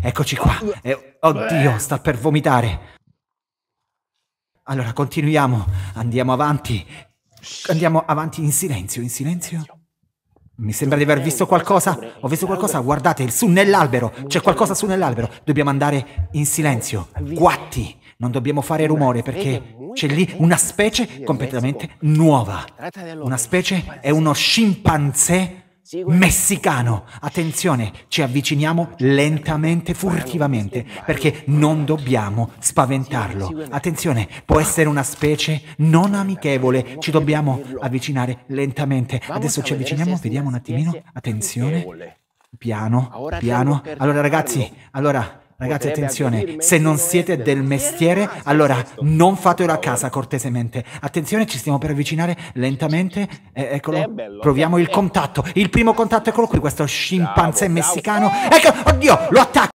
eccoci qua. Eh, oddio, sta per vomitare. Allora, continuiamo. Andiamo avanti. Andiamo avanti in silenzio, in silenzio. Mi sembra di aver visto qualcosa. Ho visto qualcosa. Guardate, su nell'albero. C'è qualcosa su nell'albero. Dobbiamo andare in silenzio. Guatti. Non dobbiamo fare rumore perché c'è lì una specie completamente nuova. Una specie è uno scimpanzé messicano. Attenzione, ci avviciniamo lentamente, furtivamente, perché non dobbiamo spaventarlo. Attenzione, può essere una specie non amichevole, ci dobbiamo avvicinare lentamente. Adesso ci avviciniamo, vediamo un attimino. Attenzione, piano, piano. Allora ragazzi, allora Ragazzi, attenzione, se non siete del mestiere, allora non fatelo a casa cortesemente. Attenzione, ci stiamo per avvicinare lentamente. Eh, eccolo, proviamo il contatto. Il primo contatto, eccolo qui, questo scimpanzé messicano. Ecco, oddio, lo attacco!